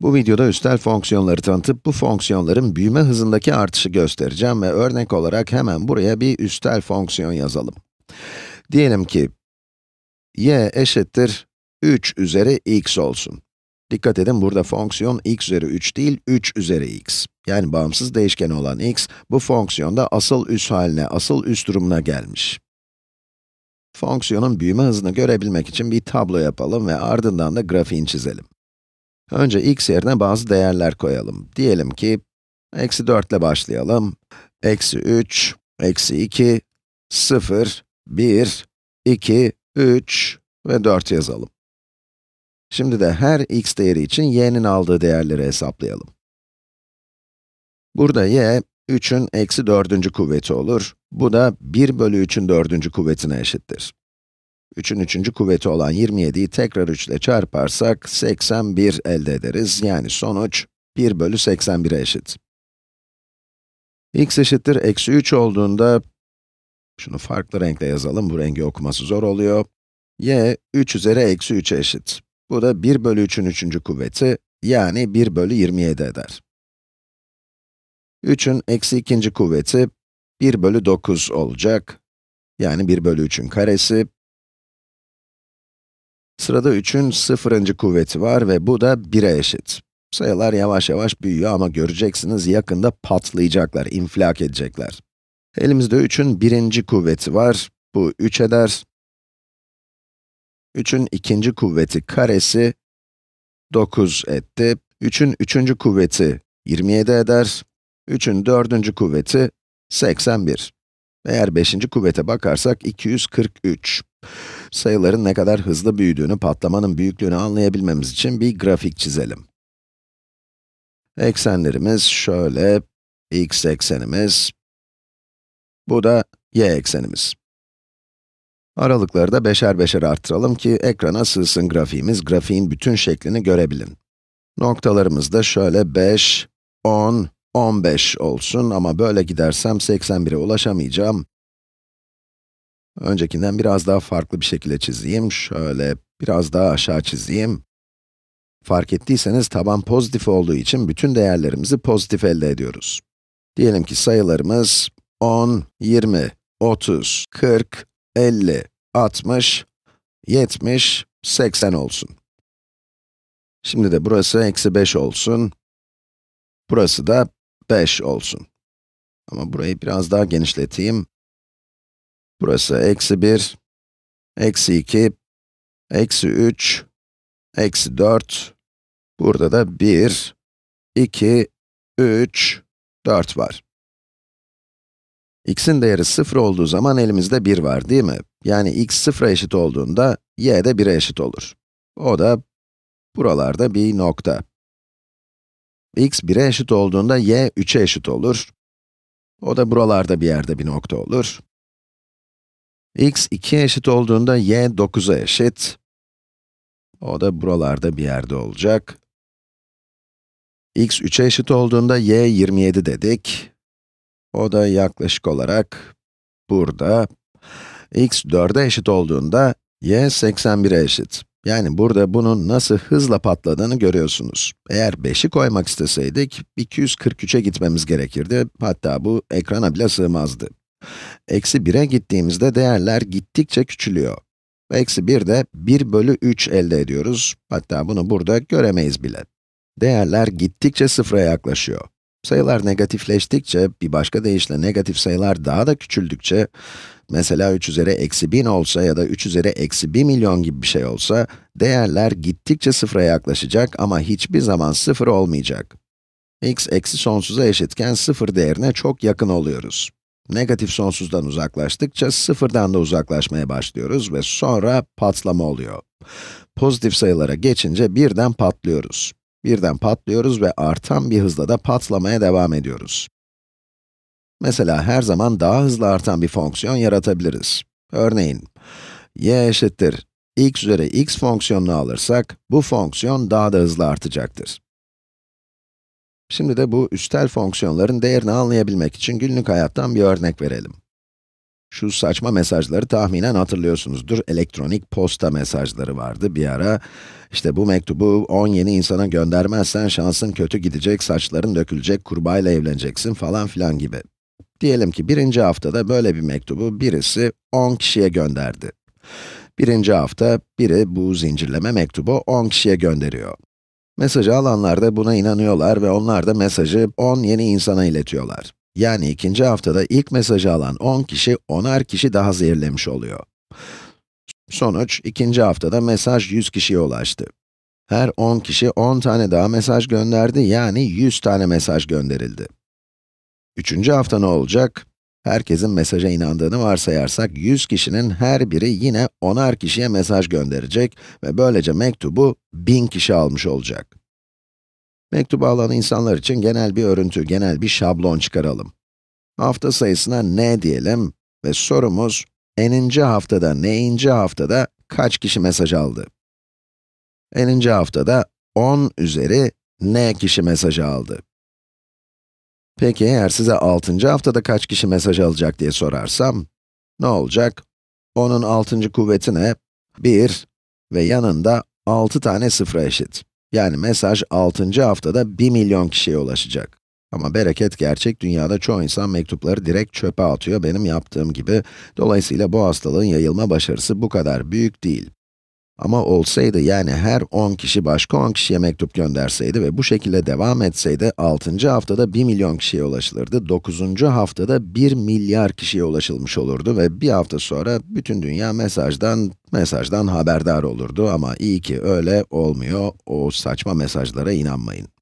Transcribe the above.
Bu videoda üstel fonksiyonları tanıtıp bu fonksiyonların büyüme hızındaki artışı göstereceğim ve örnek olarak hemen buraya bir üstel fonksiyon yazalım. Diyelim ki y eşittir 3 üzeri x olsun. Dikkat edin burada fonksiyon x üzeri 3 değil 3 üzeri x. Yani bağımsız değişken olan x bu fonksiyonda asıl üs haline, asıl üs durumuna gelmiş. Fonksiyonun büyüme hızını görebilmek için bir tablo yapalım ve ardından da grafiğini çizelim. Önce x yerine bazı değerler koyalım. Diyelim ki, eksi 4 ile başlayalım. Eksi 3, eksi 2, 0, 1, 2, 3 ve 4 yazalım. Şimdi de her x değeri için y'nin aldığı değerleri hesaplayalım. Burada y, 3'ün eksi 4. kuvveti olur. Bu da 1 bölü 3'ün 4. kuvvetine eşittir. 3'ün 3. kuvveti olan 27'yi tekrar 3 ile çarparsak 81 elde ederiz. Yani sonuç 1 bölü 81'e eşit. x eşittir eksi 3 olduğunda, şunu farklı renkle yazalım, bu rengi okuması zor oluyor. y 3 üzeri eksi 3'e eşit. Bu da 1 bölü 3'ün 3. kuvveti, yani 1 bölü 27 eder. 3'ün eksi 2. kuvveti 1 bölü 9 olacak. Yani 1 bölü 3'ün karesi, Sırada 3'ün sıfırıncı kuvveti var ve bu da 1'e eşit. Sayılar yavaş yavaş büyüyor ama göreceksiniz yakında patlayacaklar, inflak edecekler. Elimizde 3'ün birinci kuvveti var. Bu 3 eder. 3'ün ikinci kuvveti karesi 9 etti. 3'ün üçüncü kuvveti 27 eder. 3'ün dördüncü kuvveti 81. Eğer beşinci kuvvete bakarsak 243. Sayıların ne kadar hızlı büyüdüğünü, patlamanın büyüklüğünü anlayabilmemiz için bir grafik çizelim. Eksenlerimiz şöyle, x eksenimiz, bu da y eksenimiz. Aralıkları da beşer beşer arttıralım ki ekrana sığsın grafiğimiz, grafiğin bütün şeklini görebilin. Noktalarımız da şöyle 5, 10, 15 olsun ama böyle gidersem 81'e ulaşamayacağım. Öncekinden biraz daha farklı bir şekilde çizeyim. Şöyle biraz daha aşağı çizeyim. Fark ettiyseniz taban pozitif olduğu için bütün değerlerimizi pozitif elde ediyoruz. Diyelim ki sayılarımız 10, 20, 30, 40, 50, 60, 70, 80 olsun. Şimdi de burası eksi 5 olsun. Burası da 5 olsun. Ama burayı biraz daha genişleteyim. Burası eksi 1, eksi 2, eksi 3, eksi 4. Burada da 1, 2, 3, 4 var. x'in değeri 0 olduğu zaman elimizde 1 var değil mi? Yani x 0'a eşit olduğunda y de 1'e eşit olur. O da buralarda bir nokta. x 1'e eşit olduğunda y 3'e eşit olur. O da buralarda bir yerde bir nokta olur x 2'ye eşit olduğunda y 9'a eşit. O da buralarda bir yerde olacak. x 3'e eşit olduğunda y 27 dedik. O da yaklaşık olarak burada. x 4'e eşit olduğunda y 81'e eşit. Yani burada bunun nasıl hızla patladığını görüyorsunuz. Eğer 5'i koymak isteseydik, 243'e gitmemiz gerekirdi. Hatta bu ekrana bile sığmazdı. Eksi 1'e gittiğimizde değerler gittikçe küçülüyor. Eksi 1'de 1 bölü 3 elde ediyoruz. Hatta bunu burada göremeyiz bile. Değerler gittikçe sıfıra yaklaşıyor. Sayılar negatifleştikçe, bir başka deyişle negatif sayılar daha da küçüldükçe, mesela 3 üzeri eksi 1000 olsa ya da 3 üzeri eksi 1 milyon gibi bir şey olsa, değerler gittikçe sıfıra yaklaşacak ama hiçbir zaman sıfır olmayacak. x eksi sonsuza eşitken sıfır değerine çok yakın oluyoruz. Negatif sonsuzdan uzaklaştıkça sıfırdan da uzaklaşmaya başlıyoruz ve sonra patlama oluyor. Pozitif sayılara geçince birden patlıyoruz. Birden patlıyoruz ve artan bir hızla da patlamaya devam ediyoruz. Mesela her zaman daha hızlı artan bir fonksiyon yaratabiliriz. Örneğin, y eşittir x üzeri x fonksiyonunu alırsak, bu fonksiyon daha da hızlı artacaktır. Şimdi de bu üstel fonksiyonların değerini anlayabilmek için günlük hayattan bir örnek verelim. Şu saçma mesajları tahminen hatırlıyorsunuzdur. Elektronik posta mesajları vardı bir ara. İşte bu mektubu 10 yeni insana göndermezsen şansın kötü gidecek, saçların dökülecek, kurbağayla evleneceksin falan filan gibi. Diyelim ki birinci haftada böyle bir mektubu birisi 10 kişiye gönderdi. Birinci hafta biri bu zincirleme mektubu 10 kişiye gönderiyor. Mesajı alanlar da buna inanıyorlar ve onlar da mesajı 10 yeni insana iletiyorlar. Yani ikinci haftada ilk mesajı alan 10 kişi, 10'ar kişi daha zehirlemiş oluyor. Sonuç, ikinci haftada mesaj 100 kişiye ulaştı. Her 10 kişi 10 tane daha mesaj gönderdi, yani 100 tane mesaj gönderildi. Üçüncü hafta ne olacak? herkesin mesaja inandığını varsayarsak, 100 kişinin her biri yine 10'ar kişiye mesaj gönderecek ve böylece mektubu 1000 kişi almış olacak. Mektubu alan insanlar için genel bir örüntü, genel bir şablon çıkaralım. Hafta sayısına n diyelim ve sorumuz, n'inci haftada, n'inci haftada kaç kişi mesaj aldı? n'inci haftada 10 üzeri n kişi mesaj aldı. Peki eğer size 6. haftada kaç kişi mesaj alacak diye sorarsam, ne olacak? 10'un 6. kuvveti ne? 1 ve yanında 6 tane sıfıra eşit. Yani mesaj 6. haftada 1 milyon kişiye ulaşacak. Ama bereket gerçek, dünyada çoğu insan mektupları direkt çöpe atıyor benim yaptığım gibi. Dolayısıyla bu hastalığın yayılma başarısı bu kadar büyük değil. Ama olsaydı yani her 10 kişi başka 10 kişiye mektup gönderseydi ve bu şekilde devam etseydi 6. haftada 1 milyon kişiye ulaşılırdı, 9. haftada 1 milyar kişiye ulaşılmış olurdu ve bir hafta sonra bütün dünya mesajdan, mesajdan haberdar olurdu ama iyi ki öyle olmuyor, o saçma mesajlara inanmayın.